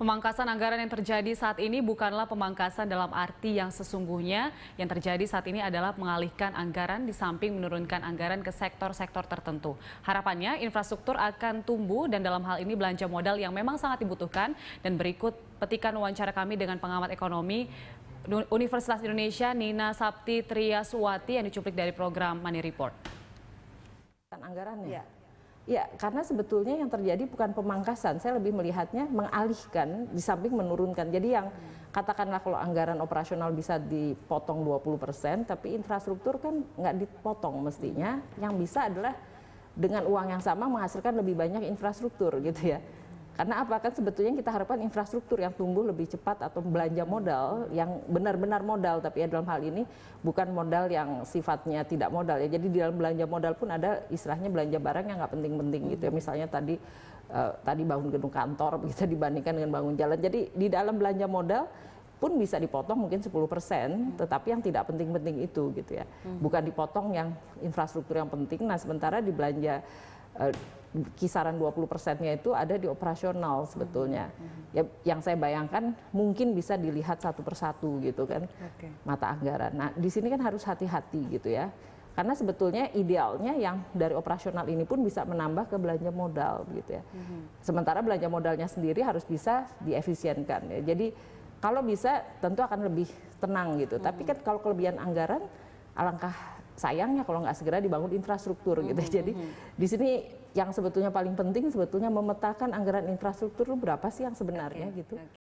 Pemangkasan anggaran yang terjadi saat ini bukanlah pemangkasan dalam arti yang sesungguhnya. Yang terjadi saat ini adalah mengalihkan anggaran di samping menurunkan anggaran ke sektor-sektor tertentu. Harapannya infrastruktur akan tumbuh dan dalam hal ini belanja modal yang memang sangat dibutuhkan. Dan berikut petikan wawancara kami dengan pengamat ekonomi Universitas Indonesia Nina Sapti Triaswati yang dicuplik dari program Money Report. Anggarannya. Ya Ya, karena sebetulnya yang terjadi bukan pemangkasan. Saya lebih melihatnya mengalihkan di samping menurunkan. Jadi yang katakanlah kalau anggaran operasional bisa dipotong 20%, tapi infrastruktur kan nggak dipotong mestinya. Yang bisa adalah dengan uang yang sama menghasilkan lebih banyak infrastruktur gitu ya. Karena apa kan sebetulnya kita harapkan infrastruktur yang tumbuh lebih cepat atau belanja modal yang benar-benar modal tapi ya dalam hal ini bukan modal yang sifatnya tidak modal ya. Jadi di dalam belanja modal pun ada istilahnya belanja barang yang nggak penting-penting gitu ya. Hmm. Misalnya tadi uh, tadi bangun gedung kantor bisa dibandingkan dengan bangun jalan. Jadi di dalam belanja modal pun bisa dipotong mungkin 10 persen, hmm. tetapi yang tidak penting-penting itu gitu ya. Hmm. Bukan dipotong yang infrastruktur yang penting. Nah sementara di belanja Eh, kisaran 20 persennya itu ada di operasional sebetulnya. -hmm. Ya, yang saya bayangkan mungkin bisa dilihat satu persatu gitu kan okay. mata anggaran. Nah di sini kan harus hati-hati gitu ya. Karena sebetulnya idealnya yang dari operasional ini pun bisa menambah ke belanja modal gitu ya. -hmm. Sementara belanja modalnya sendiri harus bisa diefisienkan ya. Jadi kalau bisa tentu akan lebih tenang gitu. -hmm. Tapi kan kalau kelebihan anggaran alangkah sayangnya kalau nggak segera dibangun infrastruktur gitu. Hmm, hmm, Jadi hmm, di sini yang sebetulnya paling penting sebetulnya memetakan anggaran infrastruktur berapa sih yang sebenarnya okay. gitu.